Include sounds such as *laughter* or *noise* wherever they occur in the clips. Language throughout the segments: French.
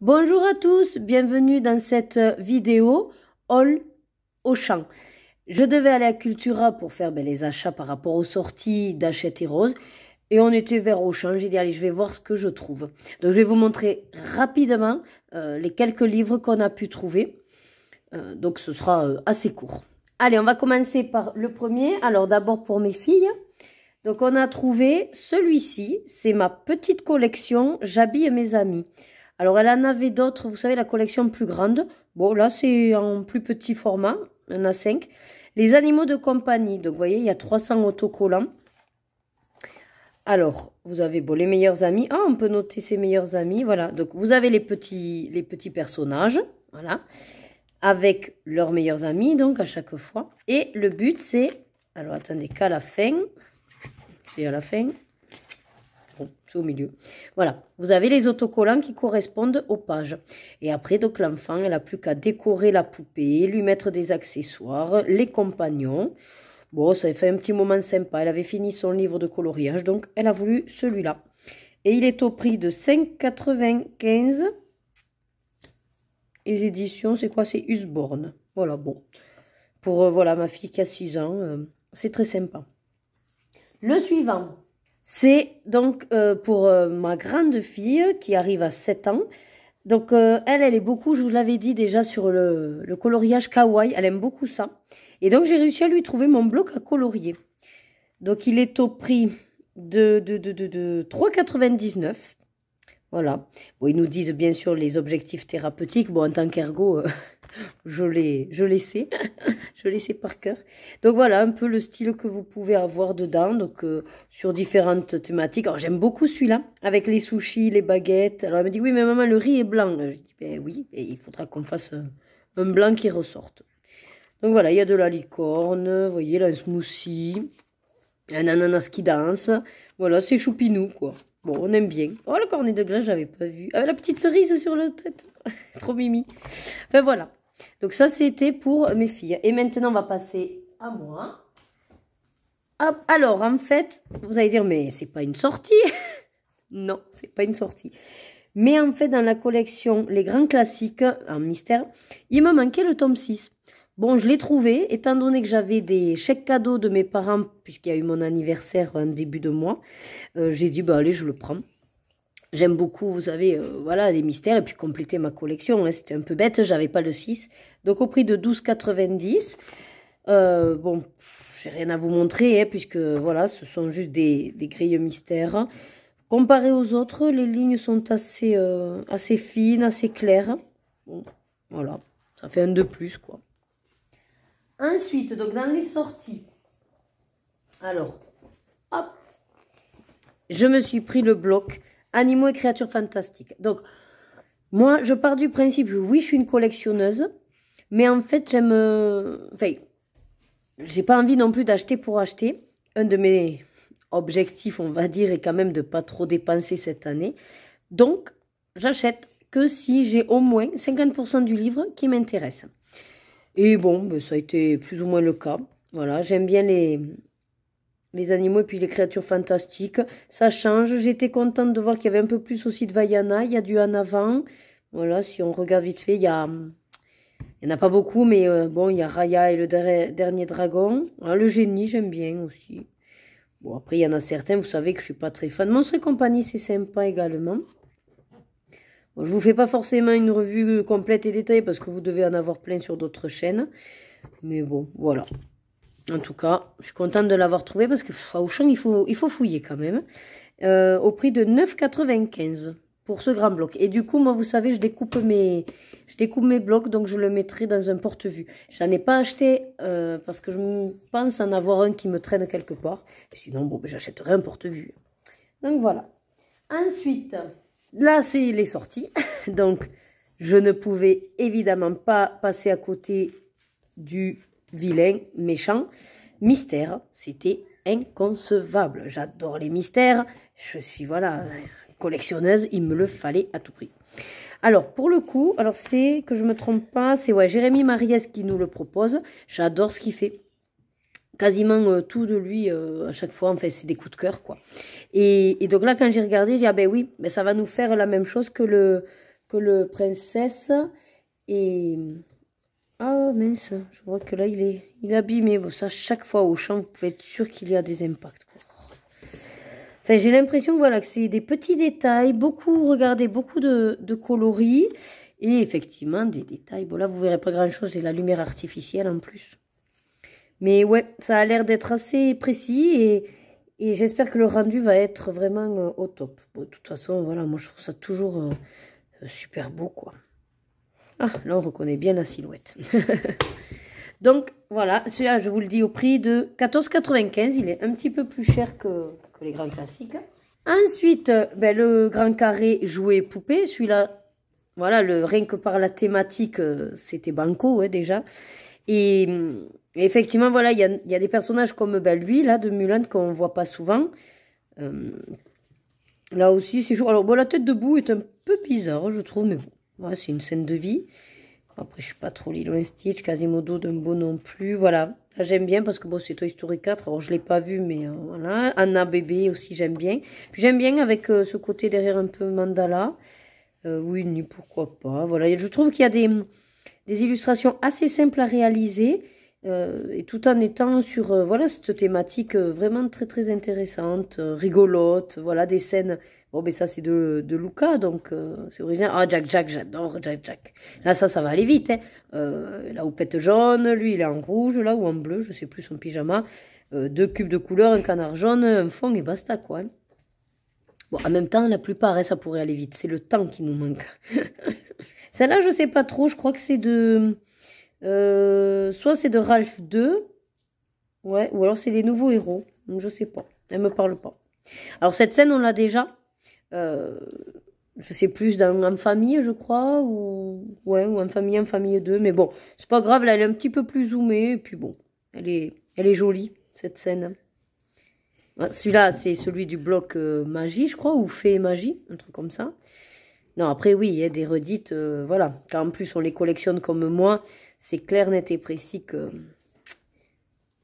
Bonjour à tous, bienvenue dans cette euh, vidéo All au champ. Je devais aller à Cultura pour faire ben, les achats par rapport aux sorties d'achette et Rose. Et on était vers Auchan, j'ai dit allez je vais voir ce que je trouve. Donc je vais vous montrer rapidement euh, les quelques livres qu'on a pu trouver. Euh, donc ce sera assez court. Allez, on va commencer par le premier. Alors d'abord pour mes filles. Donc on a trouvé celui-ci, c'est ma petite collection, j'habille mes amis. Alors, elle en avait d'autres, vous savez, la collection plus grande. Bon, là, c'est en plus petit format, il y en a 5. Les animaux de compagnie, donc vous voyez, il y a 300 autocollants. Alors, vous avez bon, les meilleurs amis. Ah, on peut noter ses meilleurs amis. Voilà, donc vous avez les petits, les petits personnages. Voilà. Avec leurs meilleurs amis, donc à chaque fois. Et le but, c'est. Alors, attendez, qu'à la fin. C'est à la fin au milieu. Voilà, vous avez les autocollants qui correspondent aux pages. Et après, donc l'enfant, elle n'a plus qu'à décorer la poupée, lui mettre des accessoires, les compagnons. Bon, ça fait un petit moment sympa. Elle avait fini son livre de coloriage, donc elle a voulu celui-là. Et il est au prix de 5,95. Les éditions, c'est quoi C'est Usborne. Voilà, bon. Pour euh, voilà ma fille qui a 6 ans, euh, c'est très sympa. Le suivant. C'est donc euh, pour euh, ma grande fille qui arrive à 7 ans. Donc euh, elle, elle est beaucoup, je vous l'avais dit déjà sur le, coloriage kawaii, elle aime beaucoup ça. Et donc j'ai réussi à lui trouver mon bloc à colorier. Donc il est au prix de, de, de, de, de 3,99. Voilà. Bon, ils nous disent bien sûr les objectifs thérapeutiques. Bon, en tant qu'ergo, je les, je les sais, *laughs* je les sais par cœur. Donc voilà un peu le style que vous pouvez avoir dedans, donc euh, sur différentes thématiques. Alors j'aime beaucoup celui-là, avec les sushis, les baguettes. Alors elle me dit, oui mais maman le riz est blanc. Je dis, ben oui, et il faudra qu'on fasse un, blanc qui ressorte. Donc voilà, il y a de la licorne, vous voyez là un smoothie, un ananas qui danse. Voilà, c'est choupinou quoi. Bon, on aime bien. Oh, le cornet de glace, j'avais pas vu. Ah, la petite cerise sur la tête. *laughs* Trop mimi. Enfin, voilà. Donc ça, c'était pour mes filles. Et maintenant, on va passer à moi. alors, en fait, vous allez dire, mais c'est pas une sortie. *laughs* non, c'est pas une sortie. Mais en fait, dans la collection Les Grands Classiques, un mystère, il m'a manqué le tome 6. Bon, je l'ai trouvé, étant donné que j'avais des chèques cadeaux de mes parents, puisqu'il y a eu mon anniversaire en début de mois, euh, j'ai dit, bah allez, je le prends. J'aime beaucoup, vous savez, euh, voilà, les mystères et puis compléter ma collection. Hein. C'était un peu bête, j'avais pas le 6. Donc au prix de 12,90. Euh, bon, j'ai rien à vous montrer, hein, puisque voilà, ce sont juste des, des, grilles mystères. Comparé aux autres, les lignes sont assez, euh, assez fines, assez claires. Bon, voilà, ça fait un de plus, quoi. Ensuite, donc dans les sorties, alors, hop, je me suis pris le bloc Animaux et créatures fantastiques. Donc, moi, je pars du principe, oui, je suis une collectionneuse, mais en fait, j'aime. Euh, enfin, j'ai pas envie non plus d'acheter pour acheter. Un de mes objectifs, on va dire, est quand même de pas trop dépenser cette année. Donc, j'achète que si j'ai au moins 50% du livre qui m'intéresse. Et bon, ben, ça a été plus ou moins le cas. Voilà, j'aime bien les, les animaux et puis les créatures fantastiques. Ça change. J'étais contente de voir qu'il y avait un peu plus aussi de Vaiana. Il y a du en avant. Voilà, si on regarde vite fait, il y a... Il n'y en a pas beaucoup, mais euh, bon, il y a Raya et le dernier dragon. Ah, le génie, j'aime bien aussi. Bon, après, il y en a certains, vous savez que je suis pas très fan. Monstre et compagnie, c'est sympa également. Je je vous fais pas forcément une revue euh, complète et détaillée parce que vous devez en avoir plein sur d'autres chaînes. Mais bon, voilà. En tout cas, je suis contente de l'avoir trouvé parce que à il faut, il faut fouiller quand même. Euh, au prix de 9,95 pour ce grand bloc. Et du coup, moi, vous savez, je découpe mes, je découpe mes blocs, donc je le mettrai dans un porte-vue. Je n'en ai pas acheté euh, parce que je pense en avoir un qui me traîne quelque part. Sinon, bon, ben, j'achèterai un porte-vue. Donc voilà. Ensuite, là, c'est les sorties. *laughs* donc, je ne pouvais évidemment pas passer à côté du vilain, méchant. Mystère, c'était inconcevable. J'adore les mystères. Je suis, voilà, collectionneuse. Il me le fallait à tout prix. Alors, pour le coup, alors c'est, que je me trompe pas, c'est ouais, Jérémy Mariès qui nous le propose. J'adore ce qu'il fait. Quasiment euh, tout de lui, euh, à chaque fois, en fait, c'est des coups de cœur, quoi. Et, donc là, quand j'ai regardé, j'ai dit, ah ben oui, mais ben ça va nous faire la même chose que le, que le Princesse et ah mince, je vois que là il est, il abîmé. Bon, ça, chaque fois au champ, vous pouvez être sûr qu'il y a des impacts. Enfin, j'ai l'impression voilà, que c'est des petits détails, beaucoup, regardez, beaucoup de, coloris. Et effectivement, des détails. Bon, là, vous verrez pas grand-chose, c'est la lumière artificielle en plus. Mais ouais, ça a l'air d'être assez précis et, j'espère que le rendu va être vraiment euh, au top. de toute façon, voilà, moi, je trouve ça toujours euh, euh, super beau, quoi. Ah, là on reconnaît bien la silhouette. *laughs* Donc voilà, celui-là je vous le dis au prix de 14,95. Il est un petit peu plus cher que, les grands classiques. Ensuite, euh, ben, le grand carré jouet poupée. Celui-là, voilà, le, rien que par la thématique, euh, c'était banco hein, déjà. Et, effectivement, voilà, il y, a, des personnages comme ben, lui, là, de Mulan, qu'on ne voit pas souvent. Euh, là aussi, c'est chaud. Alors, la tête debout est un peu bizarre, je trouve, mais bon c'est une scène de vie. Après, je suis pas trop Lilo Stitch, Quasimodo d'un beau non plus. Voilà. Ah, j'aime bien parce que bon, c'est Toy Story 4. Alors, je l'ai pas vu, mais euh, voilà. Anna bébé aussi, j'aime bien. Puis j'aime bien avec euh, ce côté derrière un peu mandala. Euh, oui, ni pourquoi pas. Voilà. Je trouve qu'il y a des, des illustrations assez simples à réaliser euh, et tout en étant sur euh, voilà cette thématique euh, vraiment très très intéressante, rigolote, voilà des scènes. Bon, mais ça c'est de, de Luca, donc c'est original. Ah, Jack Jack, j'adore Jack Jack. Là, ça, ça va aller vite. Hein. là où jaune, lui il est en rouge, là ou en bleu, je sais plus son pyjama. deux cubes de couleur, un canard jaune, un fond et basta quoi. Hein. Bon, en même temps, la plupart, hein, ça pourrait aller vite. C'est le temps qui nous manque. *laughs* Celle-là, je sais pas trop. Je crois que c'est de euh, soit c'est de Ralph 2. Ouais, ou alors c'est des nouveaux héros. Donc je sais pas. Elle me parle pas. Alors cette scène, on l'a déjà. Euh, je sais plus, d'un famille, je crois. Ou, ouais, ou un famille, en famille 2. Mais bon, c'est pas grave. Là, elle est un petit peu plus zoomée. Et puis bon, elle est, elle est jolie, cette scène. Ah, celui-là, c'est celui du bloc euh, magie, je crois, ou fée magie, un truc comme ça. Non, après, oui, il y a des redites, euh, voilà. Car en plus, on les collectionne comme moi c'est clair, net et précis que...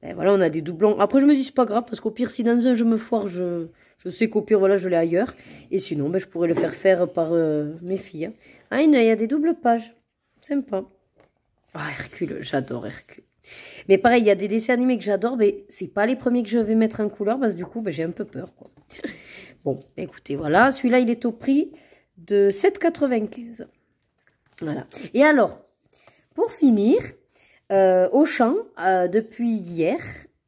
Ben voilà, on a des doublons. Après, je me dis, c'est pas grave, parce qu'au pire, si dans un je me foire, je, je sais qu'au pire, voilà, je l'ai ailleurs. Et sinon, ben, je pourrais le faire faire par euh, mes filles. Ah, il y a des doubles pages. Sympa. Ah, Hercule, j'adore Hercule. Mais pareil, il y a des dessins animés que j'adore, mais c'est pas les premiers que je vais mettre en couleur, parce que du coup, ben, j'ai un peu peur. Bon, écoutez, voilà. Celui-là, il est au prix de 7,95. Voilà. Et alors, pour finir, euh, au champ euh, depuis hier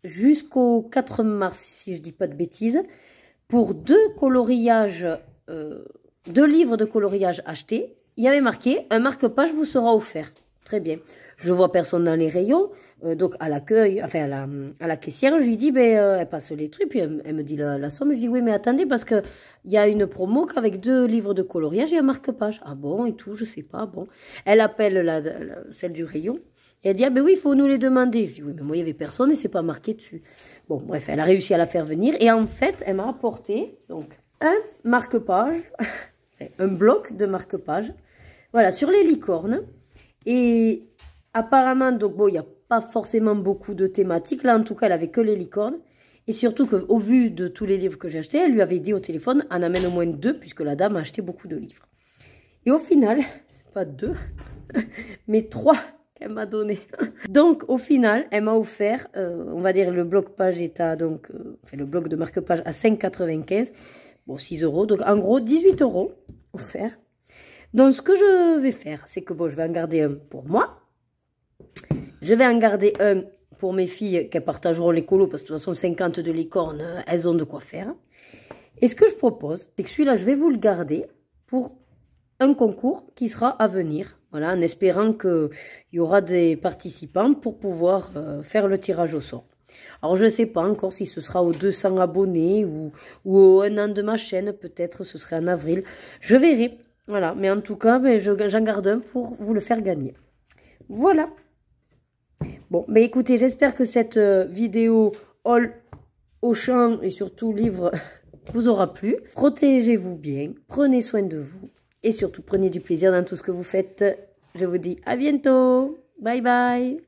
jusqu'au 4 mars, si je dis pas de bêtises, pour deux coloriages, euh, deux livres de coloriage achetés, il y avait marqué un marque-page vous sera offert. Très bien. Je vois personne dans les rayons. Euh, donc, à l'accueil, enfin, à la, caissière, je lui dis, ben, euh, elle passe les trucs, puis elle, me dit la, somme. Je dis, oui, mais attendez, parce qu'il y a une promo qu'avec deux livres de coloriage et un marque-page. Ah bon, et tout, je sais pas, bon. Elle appelle celle du rayon. elle dit, ah ben oui, il faut nous les demander. Je dis, oui, mais moi, il n'y avait personne et c'est pas marqué dessus. Bon, bref, elle a réussi à la faire venir. Et en fait, elle m'a apporté, donc, un marque-page, *laughs* un bloc de marque-page. Voilà, sur les licornes. Et apparemment, donc bon, il n'y a pas forcément beaucoup de thématiques. Là, en tout cas, elle avait que les licornes. Et surtout qu'au vu de tous les livres que j'ai achetés, elle lui avait dit au téléphone, en amène au moins deux, puisque la dame a acheté beaucoup de livres. Et au final, *laughs* pas deux, *laughs* mais trois qu'elle m'a donné. *laughs* Donc au final, elle m'a offert, euh, on va dire le bloc page est donc, euh, le bloc de marque-page à 5,95, bon 6 euros, donc en gros 18 euros offert donc, ce que je vais faire, c'est que bon, je vais en garder un pour moi. Je vais en garder un pour mes filles qui partageront les colos, parce que de toute façon, 50 de licorne, elles ont de quoi faire. Et ce que je propose, c'est que celui-là, je vais vous le garder pour un concours qui sera à venir. Voilà, en espérant qu'il y aura des participants pour pouvoir euh, faire le tirage au sort. Alors, je ne sais pas encore si ce sera aux 200 abonnés ou, ou au 1 an de ma chaîne. Peut-être ce serait en avril. Je verrai. Voilà, mais en tout cas, ben, j'en garde un pour vous le faire gagner. Voilà. Bon, mais ben, écoutez, j'espère que cette euh, vidéo all au champ et surtout livre *laughs* vous aura plu. Protégez-vous bien, prenez soin de vous et surtout prenez du plaisir dans tout ce que vous faites. Je vous dis à bientôt. Bye bye.